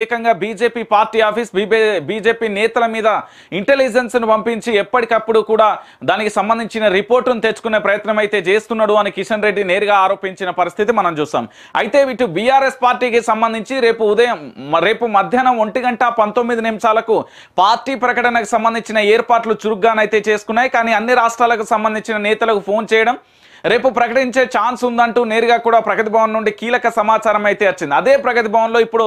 ప్రత్యేకంగా BJP party office BJP నేతల మీద ఇంటెలిజెన్స్ను పంపించి ఎప్పటికప్పుడు కూడా దానికి సంబంధించిన రిపోర్టును తెచ్చుకునే ప్రయత్నం అయితే చేస్తున్నాడు అని కిషన్ రెడ్డి నేరుగా ఆరోపించిన పరిస్థితి మనం చూస్తాం అయితే వీటి బీఆర్ఎస్ పార్టీకి సంబంధించి రేపు ఉదయం రేపు మధ్యాహ్నం ఒంటి గంట పంతొమ్మిది నిమిషాలకు పార్టీ ప్రకటనకు సంబంధించిన ఏర్పాట్లు చురుగ్గానైతే చేసుకున్నాయి కానీ అన్ని రాష్ట్రాలకు సంబంధించిన నేతలకు ఫోన్ చేయడం రేపు ప్రకటించే ఛాన్స్ ఉందంటూ నేరుగా కూడా ప్రగతి భవన్ నుండి కీలక సమాచారం అయితే వచ్చింది అదే ప్రగతి భవన్లో ఇప్పుడు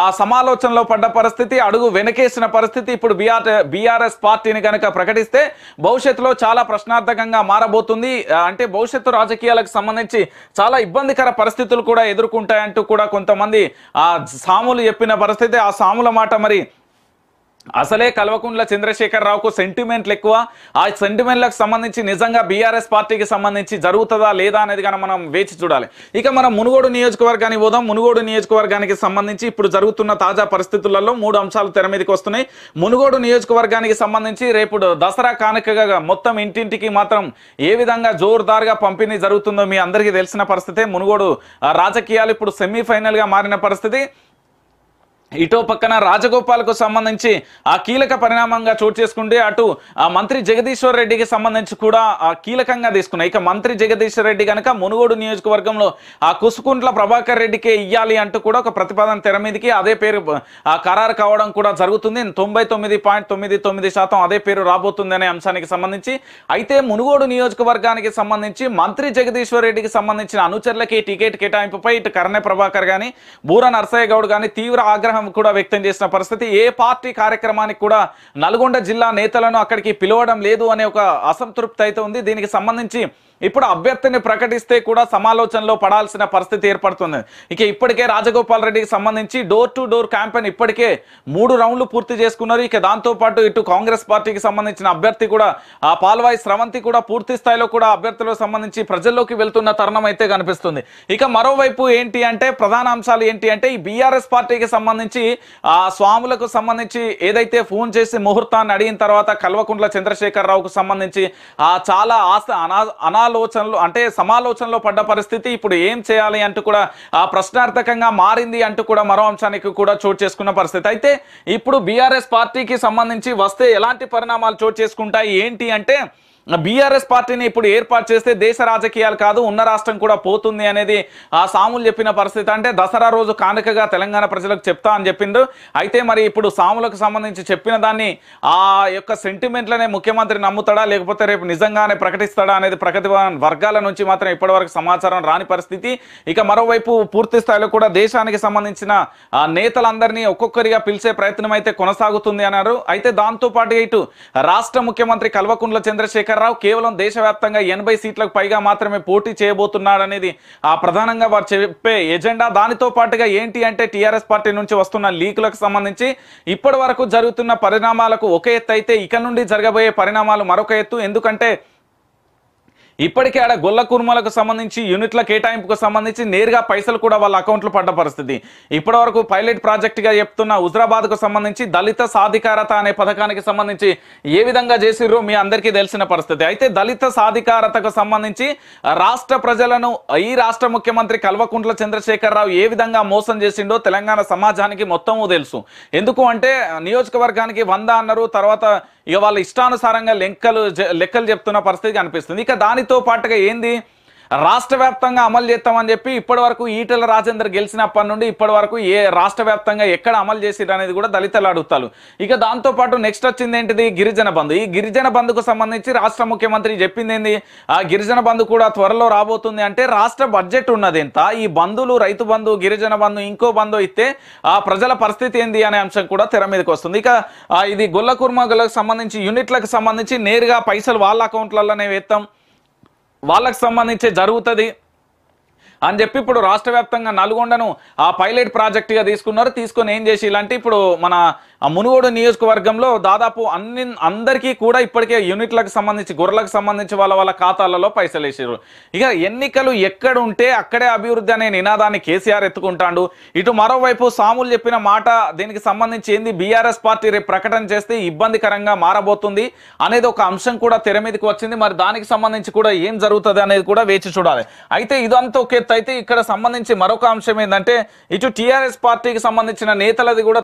ఆ సమాలోచనలో పడ్డ పరిస్థితి అడుగు వెనకేసిన పరిస్థితి ఇప్పుడు బీఆర్ బీఆర్ఎస్ పార్టీని కనుక ప్రకటిస్తే భవిష్యత్తులో చాలా ప్రశ్నార్థకంగా మారబోతుంది అంటే భవిష్యత్తు రాజకీయాలకు సంబంధించి చాలా ఇబ్బందికర పరిస్థితులు కూడా ఎదుర్కొంటాయంటూ కూడా కొంతమంది ఆ సాములు చెప్పిన పరిస్థితి ఆ సాముల మాట మరి అసలే కల్వకుంట్ల చంద్రశేఖరరావుకు సెంటిమెంట్లు ఎక్కువ ఆ సెంటిమెంట్లకు సంబంధించి నిజంగా బీఆర్ఎస్ పార్టీకి సంబంధించి జరుగుతుందా లేదా అనేది కానీ మనం వేచి చూడాలి ఇక మనం మునుగోడు నియోజకవర్గానికి పోదాం మునుగోడు నియోజకవర్గానికి సంబంధించి ఇప్పుడు జరుగుతున్న తాజా పరిస్థితులలో మూడు అంశాలు తెర మీదకి వస్తున్నాయి మునుగోడు నియోజకవర్గానికి సంబంధించి రేపు దసరా కానుకగా మొత్తం ఇంటింటికి మాత్రం ఏ విధంగా జోరుదారుగా పంపిణీ జరుగుతుందో మీ అందరికీ తెలిసిన పరిస్థితే మునుగోడు రాజకీయాలు ఇప్పుడు సెమీఫైనల్గా మారిన పరిస్థితి ఇటో పక్కన రాజగోపాల్కు సంబంధించి ఆ కీలక పరిణామంగా చోటు చేసుకుంటే అటు ఆ మంత్రి జగదీశ్వర్ రెడ్డికి సంబంధించి కూడా ఆ కీలకంగా తీసుకున్నాయి ఇక మంత్రి జగదీశ్వర్ రెడ్డి కనుక మునుగోడు నియోజకవర్గంలో ఆ కుసుకుంట్ల ప్రభాకర్ రెడ్డికే ఇయ్యాలి అంటూ కూడా ఒక ప్రతిపాదన తెర మీదకి అదే పేరు ఆ ఖరారు కావడం కూడా జరుగుతుంది తొంభై అదే పేరు రాబోతుంది అనే అంశానికి సంబంధించి అయితే మునుగోడు నియోజకవర్గానికి సంబంధించి మంత్రి జగదీశ్వర్ రెడ్డికి సంబంధించిన అనుచరులకి టికెట్ కేటాయింపుపై ఇటు కరణే ప్రభాకర్ కానీ బూర నర్సయ్య గౌడ్ కానీ తీవ్ర ఆగ్రహం ఆగ్రహం కూడా వ్యక్తం చేసిన పరిస్థితి ఏ పార్టీ కార్యక్రమానికి కూడా నల్గొండ జిల్లా నేతలను అక్కడికి పిలవడం లేదు అనే ఒక అసంతృప్తి అయితే ఉంది దీనికి సంబంధించి ఇప్పుడు అభ్యర్థిని ప్రకటిస్తే కూడా సమాలోచనలో పడాల్సిన పరిస్థితి ఏర్పడుతుంది ఇక ఇప్పటికే రాజగోపాల్ రెడ్డికి సంబంధించి డోర్ టు డోర్ క్యాంపెయిన్ ఇప్పటికే మూడు రౌండ్లు పూర్తి చేసుకున్నారు ఇక దాంతోపాటు ఇటు కాంగ్రెస్ పార్టీకి సంబంధించిన అభ్యర్థి కూడా ఆ పాల్వాయి స్రవంతి కూడా పూర్తి స్థాయిలో కూడా అభ్యర్థులకు సంబంధించి ప్రజల్లోకి వెళ్తున్న తరుణం అయితే కనిపిస్తుంది ఇక మరోవైపు ఏంటి అంటే ప్రధాన అంశాలు ఏంటి అంటే ఈ బీఆర్ఎస్ పార్టీకి సంబంధించి సంబంధించి ఆ స్వాములకు సంబంధించి ఏదైతే ఫోన్ చేసి ముహూర్తాన్ని అడిగిన తర్వాత కల్వకుంట్ల చంద్రశేఖరరావుకు సంబంధించి ఆ చాలా ఆస్త అనా అనాలోచనలు అంటే సమాలోచనలో పడ్డ పరిస్థితి ఇప్పుడు ఏం చేయాలి అంటూ కూడా ఆ ప్రశ్నార్థకంగా మారింది అంటూ కూడా మరో అంశానికి కూడా చోటు చేసుకున్న పరిస్థితి అయితే ఇప్పుడు బీఆర్ఎస్ పార్టీకి సంబంధించి వస్తే ఎలాంటి పరిణామాలు చోటు చేసుకుంటాయి ఏంటి అంటే బీఆర్ఎస్ పార్టీని ఇప్పుడు ఏర్పాటు చేస్తే దేశ రాజకీయాలు కాదు ఉన్న రాష్ట్రం కూడా పోతుంది అనేది ఆ సాములు చెప్పిన పరిస్థితి అంటే దసరా రోజు కానుకగా తెలంగాణ ప్రజలకు చెప్తా అని చెప్పిండు అయితే మరి ఇప్పుడు సాములకు సంబంధించి చెప్పిన దాన్ని ఆ యొక్క సెంటిమెంట్లనే ముఖ్యమంత్రి నమ్ముతాడా లేకపోతే రేపు నిజంగానే ప్రకటిస్తాడా అనేది ప్రగతి వర్గాల నుంచి మాత్రం ఇప్పటివరకు సమాచారం రాని పరిస్థితి ఇక మరోవైపు పూర్తి స్థాయిలో కూడా దేశానికి సంబంధించిన నేతలందరినీ ఒక్కొక్కరిగా పిలిచే ప్రయత్నం అయితే కొనసాగుతుంది అన్నారు అయితే దాంతోపాటు ఇటు రాష్ట్ర ముఖ్యమంత్రి కల్వకుంట్ల చంద్రశేఖర్ రావు కేవలం దేశవ్యాప్తంగా ఎనభై సీట్లకు పైగా మాత్రమే పోటీ చేయబోతున్నాడనేది ఆ ప్రధానంగా వారు చెప్పే ఎజెండా దానితో పాటుగా ఏంటి అంటే టీఆర్ఎస్ పార్టీ నుంచి వస్తున్న లీకులకు సంబంధించి ఇప్పటి జరుగుతున్న పరిణామాలకు ఒక ఎత్తు అయితే ఇక నుండి జరగబోయే పరిణామాలు మరొక ఎత్తు ఎందుకంటే ఇప్పటికే ఆడ గొల్ల కుర్మలకు సంబంధించి యూనిట్ల కేటాయింపుకు సంబంధించి నేరుగా పైసలు కూడా వాళ్ళ అకౌంట్లు పడ్డ పరిస్థితి ఇప్పటి వరకు పైలట్ ప్రాజెక్టుగా చెప్తున్న హుజరాబాద్కు సంబంధించి దళిత సాధికారత అనే పథకానికి సంబంధించి ఏ విధంగా చేసిర్రో మీ అందరికీ తెలిసిన పరిస్థితి అయితే దళిత సాధికారతకు సంబంధించి రాష్ట్ర ప్రజలను ఈ రాష్ట్ర ముఖ్యమంత్రి కల్వకుంట్ల చంద్రశేఖరరావు ఏ విధంగా మోసం చేసిండో తెలంగాణ సమాజానికి మొత్తము తెలుసు ఎందుకు అంటే నియోజకవర్గానికి వంద అన్నారు తర్వాత ఇక వాళ్ళ ఇష్టానుసారంగా లెక్కలు లెక్కలు చెప్తున్న పరిస్థితి కనిపిస్తుంది ఇక దానితో పాటుగా ఏంది రాష్ట్ర వ్యాప్తంగా అమలు చేస్తామని చెప్పి ఇప్పటి వరకు ఈటల రాజేందర్ గెలిచినప్పటి నుండి ఇప్పటి వరకు ఏ రాష్ట్ర వ్యాప్తంగా ఎక్కడ అమలు చేసిరు అనేది కూడా దళితులు అడుగుతారు ఇక దాంతో పాటు నెక్స్ట్ వచ్చింది ఏంటిది గిరిజన బంధు ఈ గిరిజన బంధుకు సంబంధించి రాష్ట్ర ముఖ్యమంత్రి చెప్పింది ఏంది ఆ గిరిజన బంధు కూడా త్వరలో రాబోతుంది అంటే రాష్ట్ర బడ్జెట్ ఉన్నది ఎంత ఈ బంధువులు రైతు బంధు గిరిజన బంధు ఇంకో బంధు అయితే ఆ ప్రజల పరిస్థితి ఏంది అనే అంశం కూడా తెర మీదకి వస్తుంది ఇక ఇది గొల్ల కుర్మలకు సంబంధించి యూనిట్లకు సంబంధించి నేరుగా పైసలు వాళ్ళ అకౌంట్లలోనే వేస్తాం వాళ్ళకు సంబంధించి జరుగుతుంది అని చెప్పి ఇప్పుడు రాష్ట్ర వ్యాప్తంగా నల్గొండను ఆ పైలట్ ప్రాజెక్టుగా తీసుకున్నారు తీసుకొని ఏం చేసి ఇలాంటి ఇప్పుడు మన మునుగోడు నియోజకవర్గంలో దాదాపు అన్ని అందరికీ కూడా ఇప్పటికే యూనిట్లకు సంబంధించి గొర్రెలకు సంబంధించి వాళ్ళ వాళ్ళ ఖాతాలలో పైసలు వేసారు ఇక ఎన్నికలు ఎక్కడ ఉంటే అక్కడే అభివృద్ధి అనే నినాదాన్ని కేసీఆర్ ఎత్తుకుంటాడు ఇటు మరోవైపు సాములు చెప్పిన మాట దీనికి సంబంధించి ఏంది బీఆర్ఎస్ పార్టీ రేపు ప్రకటన చేస్తే ఇబ్బందికరంగా మారబోతుంది అనేది ఒక అంశం కూడా తెర మీదకి వచ్చింది మరి దానికి సంబంధించి కూడా ఏం జరుగుతుంది అనేది కూడా వేచి చూడాలి అయితే ఇదంతా ఒక అయితే ఇక్కడ సంబంధించి మరొక అంశం ఏంటంటే ఇటు టీఆర్ఎస్ పార్టీకి సంబంధించిన నేతలది కూడా